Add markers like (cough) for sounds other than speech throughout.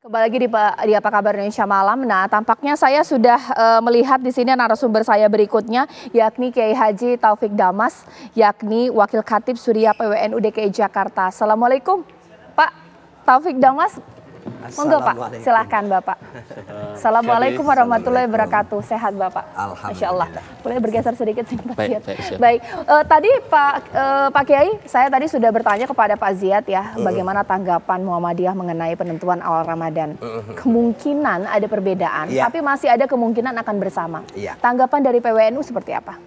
Kembali lagi di, di apa kabar Indonesia malam. Nah, tampaknya saya sudah e, melihat di sini narasumber saya berikutnya yakni Kiai Haji Taufik Damas, yakni Wakil Khatib Surya PWNU DKI Jakarta. Assalamualaikum, Pak Taufik Damas. Monggo Pak, silahkan Bapak. (laughs) Assalamualaikum warahmatullahi wabarakatuh. Sehat Bapak. Alhamdulillah. Allah. Boleh bergeser sedikit sih Pak Baik, Baik, baik. Uh, tadi Pak uh, Pak Kiai, saya tadi sudah bertanya kepada Pak Ziyad ya, uh. bagaimana tanggapan Muhammadiyah mengenai penentuan awal Ramadan. Uh. Kemungkinan ada perbedaan, yeah. tapi masih ada kemungkinan akan bersama. Yeah. Tanggapan dari PWNU seperti apa?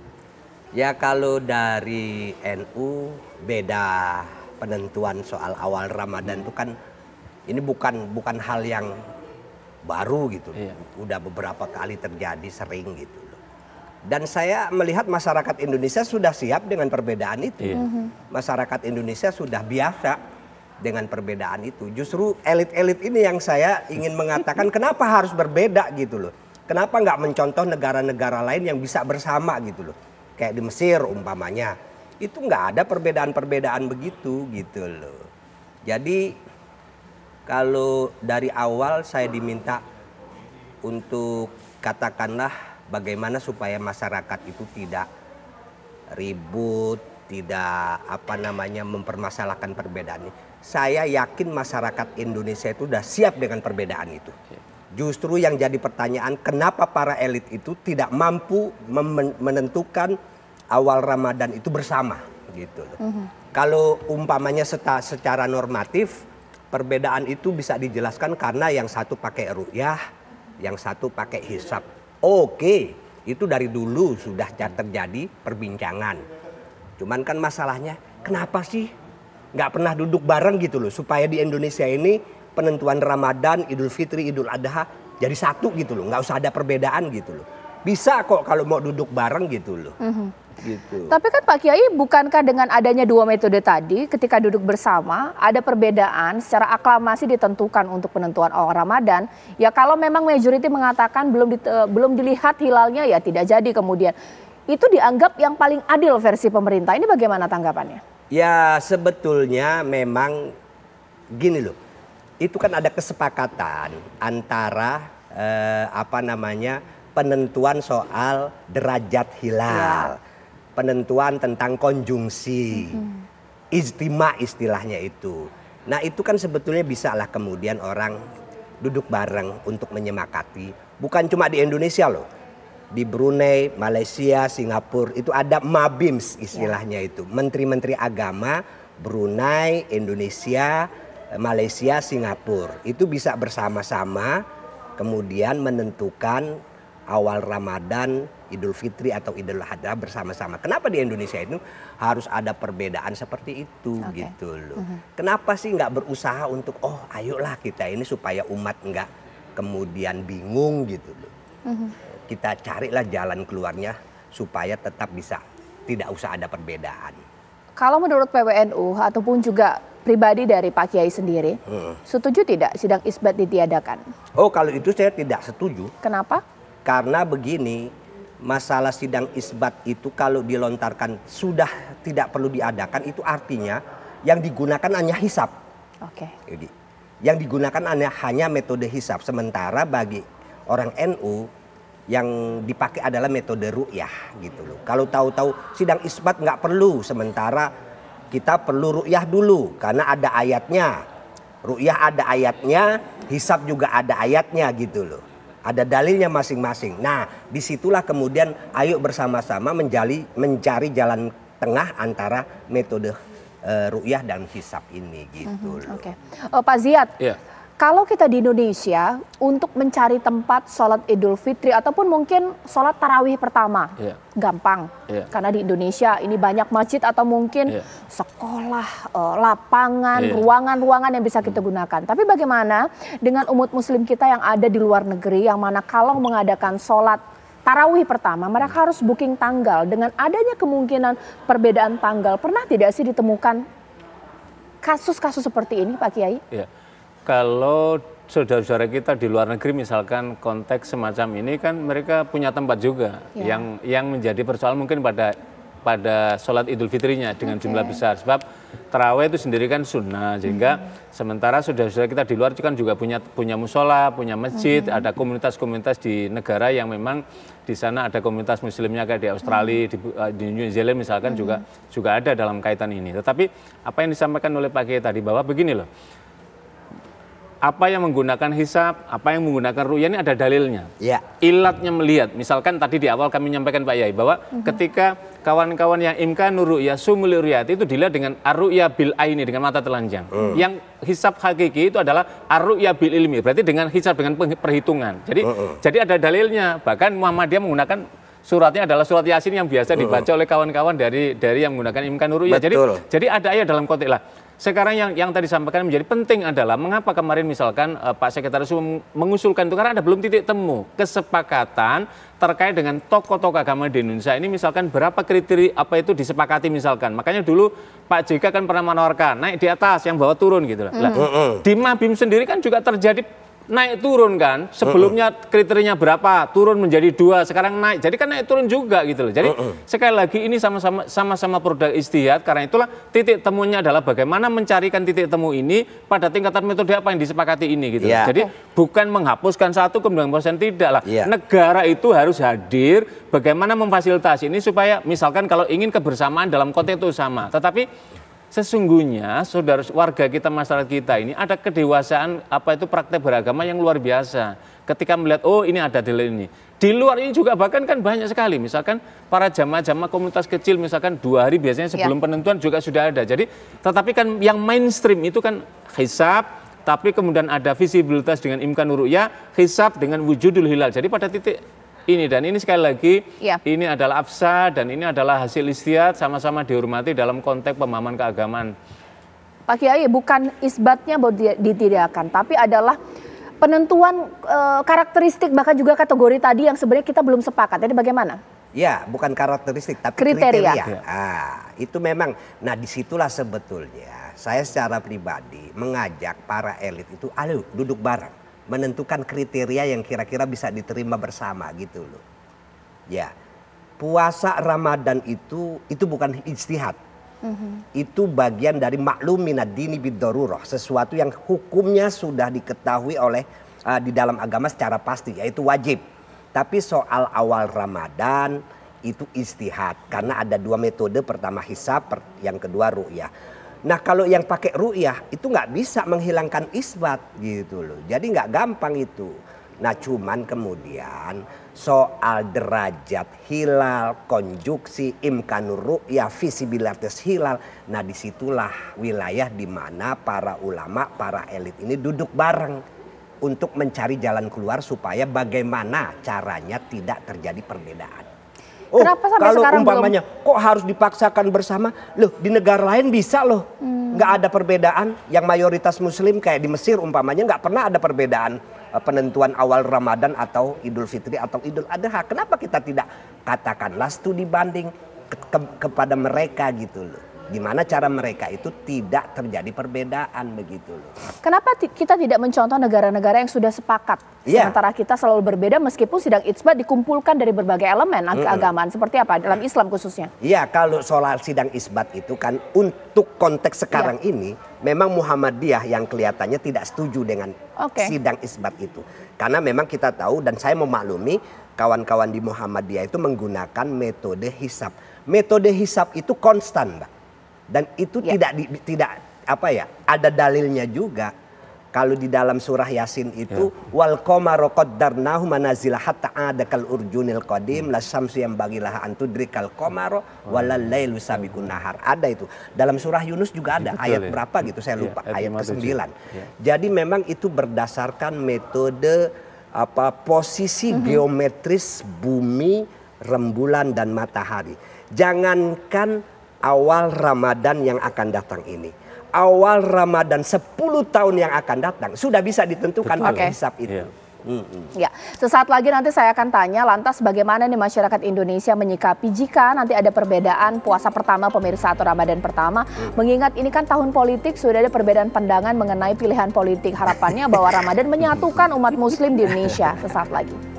Ya kalau dari NU beda penentuan soal awal Ramadan itu kan ini bukan bukan hal yang baru gitu. Iya. Udah beberapa kali terjadi sering gitu Dan saya melihat masyarakat Indonesia sudah siap dengan perbedaan itu. Iya. Mhm. Masyarakat Indonesia sudah biasa dengan perbedaan itu. Justru elit-elit ini yang saya ingin mengatakan (laughs) kenapa harus berbeda gitu loh. Kenapa nggak mencontoh negara-negara lain yang bisa bersama gitu loh. Kayak di Mesir umpamanya. Itu nggak ada perbedaan-perbedaan begitu gitu loh. Jadi kalau dari awal saya diminta untuk katakanlah bagaimana supaya masyarakat itu tidak ribut, tidak apa namanya mempermasalahkan perbedaan ini. Saya yakin masyarakat Indonesia itu sudah siap dengan perbedaan itu. Justru yang jadi pertanyaan kenapa para elit itu tidak mampu menentukan awal Ramadan itu bersama gitu loh. Mm -hmm. Kalau umpamanya secara normatif perbedaan itu bisa dijelaskan karena yang satu pakai ru'yah, yang satu pakai hisap. Oke, itu dari dulu sudah terjadi perbincangan. Cuman kan masalahnya, kenapa sih nggak pernah duduk bareng gitu loh supaya di Indonesia ini penentuan Ramadan, Idul Fitri, Idul Adha jadi satu gitu loh, nggak usah ada perbedaan gitu loh bisa kok kalau mau duduk bareng gitu loh. Mm -hmm. gitu. Tapi kan Pak Kiai bukankah dengan adanya dua metode tadi ketika duduk bersama ada perbedaan secara aklamasi ditentukan untuk penentuan awal Ramadan. Ya kalau memang majority mengatakan belum di, uh, belum dilihat hilalnya ya tidak jadi kemudian. Itu dianggap yang paling adil versi pemerintah. Ini bagaimana tanggapannya? Ya sebetulnya memang gini loh. Itu kan ada kesepakatan antara eh, apa namanya penentuan soal derajat hilal, ya. penentuan tentang konjungsi, hmm. istima istilahnya itu. Nah itu kan sebetulnya bisa lah kemudian orang duduk bareng untuk menyemakati, bukan cuma di Indonesia loh. Di Brunei, Malaysia, Singapura itu ada MABIMS istilahnya ya. itu. Menteri-menteri agama Brunei, Indonesia, Malaysia, Singapura itu bisa bersama-sama kemudian menentukan awal Ramadan, Idul Fitri atau Idul Adha bersama-sama. Kenapa di Indonesia itu harus ada perbedaan seperti itu okay. gitu loh. Mm -hmm. Kenapa sih nggak berusaha untuk oh ayolah kita ini supaya umat nggak kemudian bingung gitu loh. Mm -hmm. Kita carilah jalan keluarnya supaya tetap bisa tidak usah ada perbedaan. Kalau menurut PWNU ataupun juga pribadi dari Pak Kiai sendiri, hmm. setuju tidak sidang isbat ditiadakan? Oh, kalau itu saya tidak setuju. Kenapa? Karena begini, masalah sidang isbat itu kalau dilontarkan sudah tidak perlu diadakan itu artinya yang digunakan hanya hisap. Oke. Okay. Jadi yang digunakan hanya hanya metode hisap. Sementara bagi orang NU yang dipakai adalah metode ru'yah gitu loh. Kalau tahu-tahu sidang isbat nggak perlu sementara kita perlu ru'yah dulu karena ada ayatnya. Ru'yah ada ayatnya, hisap juga ada ayatnya gitu loh ada dalilnya masing-masing. Nah, disitulah kemudian ayo bersama-sama menjali, mencari jalan tengah antara metode uh, ru'yah dan hisap ini gitu mm -hmm, Oke. Okay. Oh, eh, Pak Ziyad. yeah. Kalau kita di Indonesia untuk mencari tempat sholat Idul Fitri ataupun mungkin sholat tarawih pertama, yeah. gampang yeah. karena di Indonesia ini banyak masjid atau mungkin yeah. sekolah, eh, lapangan, iya. ruangan-ruangan yeah. yang bisa kita hmm. gunakan. Tapi bagaimana dengan umat Muslim kita yang ada di luar negeri yang mana kalau mengadakan sholat tarawih pertama mereka harus booking tanggal dengan adanya kemungkinan perbedaan tanggal pernah tidak sih ditemukan kasus-kasus seperti ini Pak Kiai? Yeah kalau saudara-saudara kita di luar negeri misalkan konteks semacam ini kan mereka punya tempat juga ya. yang yang menjadi persoalan mungkin pada pada sholat Idul Fitrinya dengan okay. jumlah besar sebab terawih itu sendiri kan sunnah sehingga hmm. sementara saudara-saudara kita di luar itu kan juga punya punya musola punya masjid hmm. ada komunitas-komunitas di negara yang memang di sana ada komunitas muslimnya kayak di Australia hmm. di, eh, di New Zealand misalkan hmm. juga juga ada dalam kaitan ini tetapi apa yang disampaikan oleh Pak Kiai tadi bahwa begini loh apa yang menggunakan hisap, apa yang menggunakan ruya ini ada dalilnya. Ya. Ilatnya melihat, misalkan tadi di awal kami menyampaikan Pak Yai bahwa uh mhm. -huh. ketika kawan-kawan yang imka nuruya sumuli ruyati itu dilihat dengan aruya bil aini dengan mata telanjang. Uh. Yang hisap hakiki itu adalah aruya bil ilmi, berarti dengan hisap dengan perhitungan. Jadi uh -uh. jadi ada dalilnya. Bahkan Muhammadiyah menggunakan suratnya adalah surat Yasin yang biasa dibaca hmm. oleh kawan-kawan dari dari yang menggunakan imkan nuruya. Jadi jadi ada ayat dalam konteks lah sekarang yang yang tadi sampaikan menjadi penting adalah mengapa kemarin misalkan uh, Pak Sekretaris Umum mengusulkan itu karena ada belum titik temu kesepakatan terkait dengan tokoh-tokoh agama di Indonesia ini misalkan berapa kriteria apa itu disepakati misalkan. Makanya dulu Pak JK kan pernah menawarkan naik di atas yang bawa turun gitu lah. Mm. di Mabim sendiri kan juga terjadi naik turun kan sebelumnya kriterinya berapa turun menjadi dua sekarang naik jadi kan naik turun juga gitu loh jadi uh -uh. sekali lagi ini sama-sama sama-sama produk istihad karena itulah titik temunya adalah bagaimana mencarikan titik temu ini pada tingkatan metode apa yang disepakati ini gitu yeah. Ya. jadi bukan menghapuskan satu kemudian persen tidak lah yeah. negara itu harus hadir bagaimana memfasilitasi ini supaya misalkan kalau ingin kebersamaan dalam konteks itu sama tetapi sesungguhnya saudara warga kita masyarakat kita ini ada kedewasaan apa itu praktek beragama yang luar biasa ketika melihat oh ini ada deal ini di luar ini juga bahkan kan banyak sekali misalkan para jamaah-jamaah komunitas kecil misalkan dua hari biasanya iya. sebelum ya. penentuan juga sudah ada jadi tetapi kan yang mainstream itu kan hisap tapi kemudian ada visibilitas dengan imkan ruya hisap dengan wujudul hilal jadi pada titik ini dan ini sekali lagi ya. ini adalah afsa dan ini adalah hasil istiad sama-sama dihormati dalam konteks pemahaman keagamaan. Pak Kiai bukan isbatnya bahwa ditidakkan tapi adalah penentuan e, karakteristik bahkan juga kategori tadi yang sebenarnya kita belum sepakat. Jadi bagaimana? Ya, bukan karakteristik tapi kriteria. kriteria. Ya. Ah, itu memang. Nah, disitulah sebetulnya saya secara pribadi mengajak para elit itu, ayo duduk bareng menentukan kriteria yang kira-kira bisa diterima bersama gitu loh. Ya. Puasa Ramadan itu itu bukan ijtihad. Mm-hmm. Itu bagian dari maklum dini bidarurah, sesuatu yang hukumnya sudah diketahui oleh uh, di dalam agama secara pasti yaitu wajib. Tapi soal awal Ramadan itu istihad karena ada dua metode pertama hisap yang kedua ru'yah Nah kalau yang pakai ru'yah itu nggak bisa menghilangkan isbat gitu loh. Jadi nggak gampang itu. Nah cuman kemudian soal derajat hilal, konjungsi, imkanur ru'yah, visibilitas hilal. Nah disitulah wilayah di mana para ulama, para elit ini duduk bareng untuk mencari jalan keluar supaya bagaimana caranya tidak terjadi perbedaan. Oh, sampai kalau sekarang umpamanya belum? kok harus dipaksakan bersama? Loh, di negara lain bisa loh. Hmm. Nggak ada perbedaan yang mayoritas muslim kayak di Mesir umpamanya nggak pernah ada perbedaan eh, penentuan awal Ramadan atau Idul Fitri atau Idul Adha. Kenapa kita tidak katakanlah studi banding ke ke kepada mereka gitu loh. Gimana cara mereka itu tidak terjadi perbedaan begitu loh. Kenapa kita tidak mencontoh negara-negara yang sudah sepakat? Yeah. Sementara kita selalu berbeda meskipun sidang isbat dikumpulkan dari berbagai elemen mm -hmm. keagamaan. Seperti apa dalam Islam khususnya? Iya kalau soal sidang isbat itu kan untuk konteks iya. sekarang yeah. ini memang Muhammadiyah yang kelihatannya tidak setuju dengan okay. sidang isbat itu. Karena memang kita tahu dan saya memaklumi kawan-kawan di Muhammadiyah itu menggunakan metode hisap. Metode hisap itu konstan, Mbak. Dan itu ya. tidak di, tidak apa ya? Ada dalilnya juga. Kalau di dalam surah Yasin itu ya. wal qamara qaddarnahu manazila hatta kal urjunil kodim hmm. la syamsu yang bagilah antudrikal qamara walal sabiqun nahar. Ada itu. Dalam surah Yunus juga ada Betul, ayat ya. berapa gitu saya ya, lupa ya, ayat, ke-9. Ya. Jadi memang itu berdasarkan metode apa posisi mm -hmm. geometris bumi, rembulan dan matahari. Jangankan awal Ramadan yang akan datang ini. Awal Ramadan 10 tahun yang akan datang sudah bisa ditentukan Betul. pakai hisap itu. Yeah. Mm -hmm. Ya, sesaat lagi nanti saya akan tanya lantas bagaimana nih masyarakat Indonesia menyikapi jika nanti ada perbedaan puasa pertama pemirsa atau Ramadan pertama mm. mengingat ini kan tahun politik sudah ada perbedaan pandangan mengenai pilihan politik harapannya bahwa Ramadan menyatukan umat muslim di Indonesia sesaat lagi.